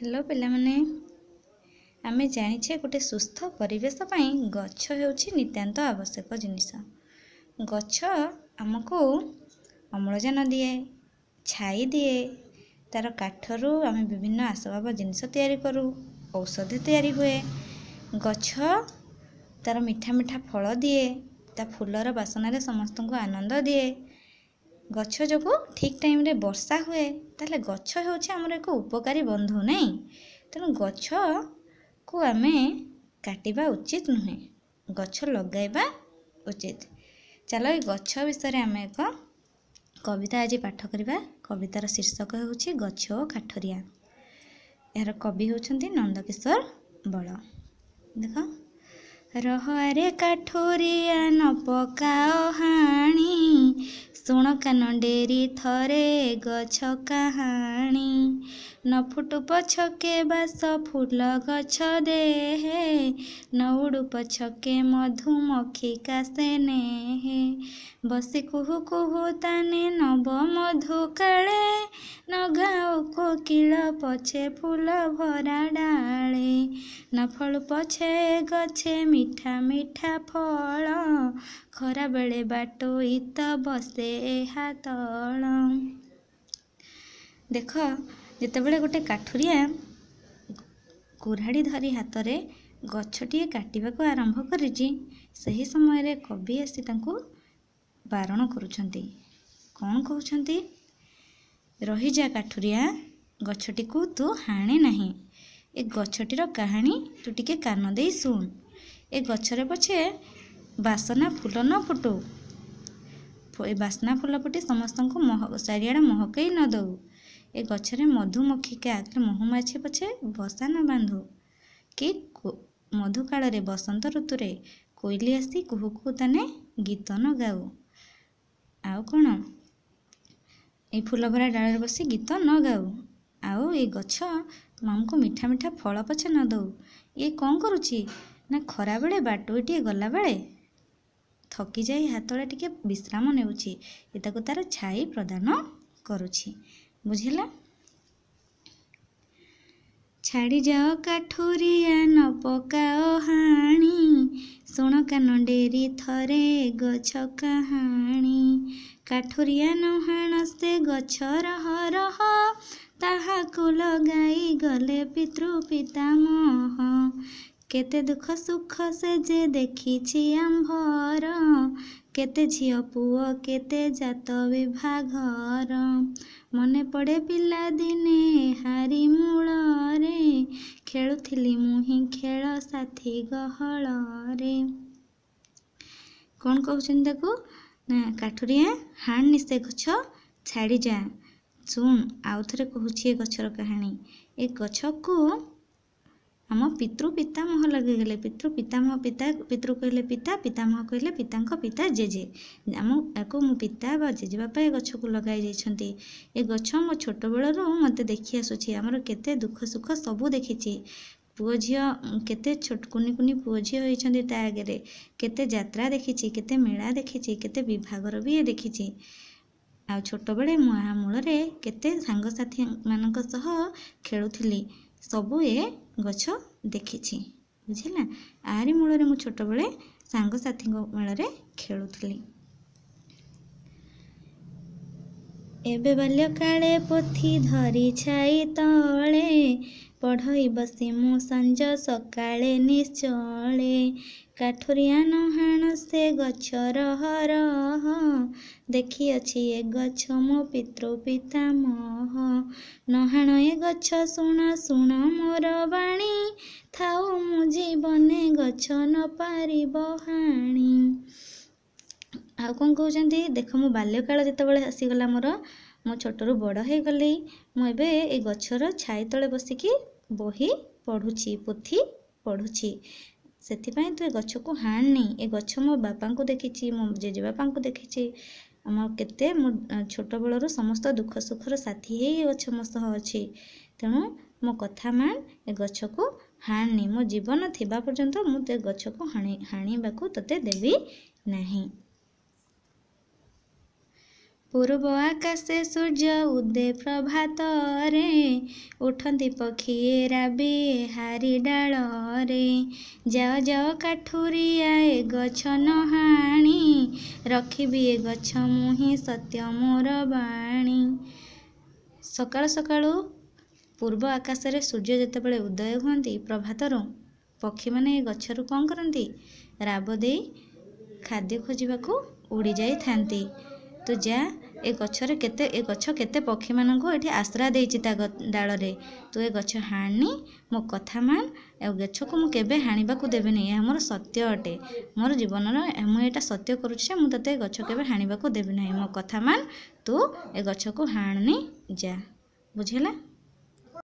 hello ପିଲାମାନେ ଆମେ ଜାଣିଛେ ଗୋଟେ ସୁସ୍ଥ ପରିବେଶ ପାଇଁ ଗଛ ହେଉଛି ନିତ୍ୟାନ୍ତ ଆବଶ୍ୟକ ଜିନିଷ ଗଛ ଆମକୁ ଅମ୍ଳଜାନ ଦିଏ ଛାଇ ଦିଏ ତା'ର କାଠରୁ ଆମେ ବିଭିନ୍ନ ଆସବାବ ଜିନିଷ ତିଆରି କରୁ ଔଷଧ ତିଆରି ହୁଏ ଗଛ ତା'ର ମିଠା ମିଠା ଫଳ ଦିଏ ତା ଫୁଲର ବାସନାରେ ସମସ୍ତଙ୍କୁ ଆନନ୍ଦ ଦିଏ ଗଛ ଯୋଗୁଁ ଠିକ୍ ଟାଇମ୍ରେ ବର୍ଷା ହୁଏ ତାହେଲେ ଗଛ ହେଉଛି ଆମର ଏକ ଉପକାରୀ ବନ୍ଧୁ ନାହିଁ ତେଣୁ ଗଛକୁ ଆମେ କାଟିବା ଉଚିତ ନୁହେଁ ଗଛ ଲଗାଇବା ଉଚିତ ଚାଲ ଏଇ ଗଛ ବିଷୟରେ ଆମେ ଏକ କବିତା ଆଜି ପାଠ କରିବା କବିତାର ଶୀର୍ଷକ ହେଉଛି ଗଛ ଓ କାଠରିଆ ଏହାର କବି ହେଉଛନ୍ତି ନନ୍ଦକିଶୋର ବଳ ଦେଖ ରହରେ କାଠୁରିଆ ନ ପକାଓ ହାଣୀ ଶୁଣ କାନ ଡେରି ଥରେ ଗଛ କାହାଣୀ ନ ଫୁଟୁ ପଛକେ ବାସ ଫୁଲ ଗଛ ଦେହେ ନ ଉଡ଼ୁ ପଛକେ ମଧୁମକ୍ଷୀ କାଶେ ନେହେ ବସି କୁହୁ କୁହୁ ତାନେ ନବ ମଧୁ କାଳେ ନ ଘାଉ କୋକିଳ ପଛେ ଫୁଲ ଭରା ଡାଳେ ନ ଫଳୁ ପଛେ ଗଛେ ମିଠା ମିଠା ଫଳ ଖରାବେଳେ ବାଟୋଇ ତ ବସେ ଏହା ତଳ ଦେଖ ଯେତେବେଳେ ଗୋଟେ କାଠୁରିଆ କୁରାଢ଼ି ଧରି ହାତରେ ଗଛଟିଏ କାଟିବାକୁ ଆରମ୍ଭ କରିଛି ସେହି ସମୟରେ କବି ଆସି ତାଙ୍କୁ ବାରଣ କରୁଛନ୍ତି କ'ଣ କହୁଛନ୍ତି ରହିଯା କାଠୁରିଆ ଗଛଟିକୁ ତୁ ହାଣେ ନାହିଁ ଏ ଗଛଟିର କାହାଣୀ ତୁ ଟିକେ କାନ ଦେଇ ଶୁଣ ଏ ଗଛରେ ପଛେ ବାସନା ଫୁଲ ନ ଫୁଟୁ ଏ ବାସ୍ନା ଫୁଲପଟି ସମସ୍ତଙ୍କୁ ମହ ଚାରିଆଡ଼େ ମହକେଇ ନ ଦେଉ ଏ ଗଛରେ ମଧୁମକ୍ଷିକା ମହୁମାଛି ପଛେ ବସା ନ ବାନ୍ଧୁ କି ମଧୁକାଳରେ ବସନ୍ତ ଋତୁରେ କୋଇଲି ଆସି କୁହୁ କୁହୁ ତାନେ ଗୀତ ନ ଗାଉ ଆଉ କ'ଣ ଏ ଫୁଲଭରା ଡାଳରେ ବସି ଗୀତ ନ ଗାଉ ଆଉ ଏ ଗଛ ଆମକୁ ମିଠା ମିଠା ଫଳ ପଛେ ନ ଦେଉ ଇଏ କ'ଣ କରୁଛି ନା ଖରାବେଳେ ବାଟୁଇଟିଏ ଗଲାବେଳେ ଥକି ଯାଇ ହାତରେ ଟିକେ ବିଶ୍ରାମ ନେଉଛି ଏ ତାକୁ ତାର ଛାଇ ପ୍ରଦାନ କରୁଛି ବୁଝିଲା ଛାଡ଼ି ଯାଅ କାଠୁରିଆ ନ ପକାଓ ହାଣି ଶୁଣ କାନ ଡେରି ଥରେ ଗଛ କାହାଣୀ କାଠୁରିଆ ନ ହାଣ ସେ ଗଛ ରହ ରହ ତାହାକୁ ଲଗାଇ ଗଲେ ପିତୃ ପିତାମହ କେତେ ଦୁଃଖ ସୁଖ ସେ ଯେ ଦେଖିଛି ଆମ୍ଭର କେତେ ଝିଅ ପୁଅ କେତେ ଜାତ ବିଭାଘର ମନେ ପଡ଼େ ପିଲାଦିନେ ହାରି ମୂଳରେ ଖେଳୁଥିଲି ମୁଁ ହିଁ ଖେଳ ସାଥି ଗହଳରେ କ'ଣ କହୁଛନ୍ତି ତାକୁ ନା କାଠୁରିଆ ହାଣନି ସେ ଗଛ ଛାଡ଼ିଯା ଶୁଣ ଆଉ ଥରେ କହୁଛି ଏ ଗଛର କାହାଣୀ ଏ ଗଛକୁ ଆମ ପିତୃ ପିତାମହ ଲାଗିଗଲେ ପିତୃ ପିତାମହ ପିତା ପିତୃ କହିଲେ ପିତା ପିତାମହ କହିଲେ ପିତାଙ୍କ ପିତା ଜେଜେ ଆମ ଏହାକୁ ମୁଁ ପିତା ବା ଜେଜେବାପା ଏ ଗଛକୁ ଲଗାଇ ଯାଇଛନ୍ତି ଏ ଗଛ ମୋ ଛୋଟବେଳରୁ ମୋତେ ଦେଖି ଆସୁଛି ଆମର କେତେ ଦୁଃଖ ସୁଖ ସବୁ ଦେଖିଛି ପୁଅ ଝିଅ କେତେ ଛୋଟ କୁନି କୁନି ପୁଅ ଝିଅ ହୋଇଛନ୍ତି ତା ଆଗରେ କେତେ ଯାତ୍ରା ଦେଖିଛି କେତେ ମେଳା ଦେଖିଛି କେତେ ବିଭାଗର ବି ଏ ଦେଖିଛି ଆଉ ଛୋଟବେଳେ ମୁଁ ଏହା ମୂଳରେ କେତେ ସାଙ୍ଗସାଥିମାନଙ୍କ ସହ ଖେଳୁଥିଲି ସବୁ ଏ ଗଛ ଦେଖିଛି ବୁଝିଲା ଆରି ମୂଳରେ ମୁଁ ଛୋଟବେଳେ ସାଙ୍ଗସାଥିଙ୍କ ମେଳରେ ଖେଳୁଥିଲି ଏବେ ବାଲ୍ୟକାଳେ ପୋଥି ଧରି ଛାଇ ତଳେ ପଢ଼ଇ ବସି ମୁଁ ସଞ୍ଜ ସକାଳେ ନିଶ୍ଚଳେ କାଠୁରିଆ ନହାଣ ସେ ଗଛ ରହ ରହ ଦେଖିଅଛି ଏ ଗଛ ମୋ ପିତୃ ପିତାମହ ନହାଣ ଏ ଗଛ ଶୁଣ ଶୁଣ ମୋର ବାଣୀ ଥାଉ ମୁଁ ଜୀବନେ ଗଛ ନ ପାରିବ ହାଣି ଆଉ କ'ଣ କହୁଛନ୍ତି ଦେଖ ମୁଁ ବାଲ୍ୟ କାଳ ଯେତେବେଳେ ଆସିଗଲା ମୋର ମୁଁ ଛୋଟରୁ ବଡ଼ ହୋଇଗଲି ମୁଁ ଏବେ ଏ ଗଛର ଛାଇ ତଳେ ବସିକି ବହି ପଢ଼ୁଛି ପୋଥି ପଢ଼ୁଛି ସେଥିପାଇଁ ତୁ ଏ ଗଛକୁ ହାଣନି ଏ ଗଛ ମୋ ବାପାଙ୍କୁ ଦେଖିଛି ମୋ ଜେଜେବାପାଙ୍କୁ ଦେଖିଛି ଆମ କେତେ ମୋ ଛୋଟବେଳରୁ ସମସ୍ତ ଦୁଃଖ ସୁଖର ସାଥି ହେଇ ଏ ଗଛ ମୋ ସହ ଅଛି ତେଣୁ ମୋ କଥା ମାନ ଏ ଗଛକୁ ହାଣନି ମୋ ଜୀବନ ଥିବା ପର୍ଯ୍ୟନ୍ତ ମୁଁ ତେ ଗଛକୁ ହାଣି ହାଣିବାକୁ ତୋତେ ଦେବି ନାହିଁ ପୂର୍ବ ଆକାଶେ ସୂର୍ଯ୍ୟ ଉଦେ ପ୍ରଭାତରେ ଉଠନ୍ତି ପକ୍ଷୀ ରାବି ହାରି ଡାଳରେ ଯାଅ ଯାଅ କାଠୁରିଆ ଏ ଗଛ ନହାଣି ରଖିବି ଏ ଗଛ ମୁଁ ହିଁ ସତ୍ୟ ମୋର ବାଣୀ ସକାଳୁ ସକାଳୁ ପୂର୍ବ ଆକାଶରେ ସୂର୍ଯ୍ୟ ଯେତେବେଳେ ଉଦୟ ହୁଅନ୍ତି ପ୍ରଭାତରୁ ପକ୍ଷୀମାନେ ଏ ଗଛରୁ କ'ଣ କରନ୍ତି ରାବ ଦେଇ ଖାଦ୍ୟ ଖୋଜିବାକୁ ଉଡ଼ିଯାଇଥାନ୍ତି ତୁ ଯା ଏ ଗଛରେ କେତେ ଏ ଗଛ କେତେ ପକ୍ଷୀମାନଙ୍କୁ ଏଠି ଆଶ୍ରା ଦେଇଛି ତା ଡାଳରେ ତୁ ଏ ଗଛ ହାଣି ମୋ କଥା ମାନ ଆଉ ଗଛକୁ ମୁଁ କେବେ ହାଣିବାକୁ ଦେବିନି ଏହା ମୋର ସତ୍ୟ ଅଟେ ମୋର ଜୀବନର ମୁଁ ଏଇଟା ସତ୍ୟ କରୁଛି ଯେ ମୁଁ ତୋତେ ଏ ଗଛ କେବେ ହାଣିବାକୁ ଦେବି ନାହିଁ ମୋ କଥା ମାନ ତୁ ଏ ଗଛକୁ ହାଣି ଯା ବୁଝିଲା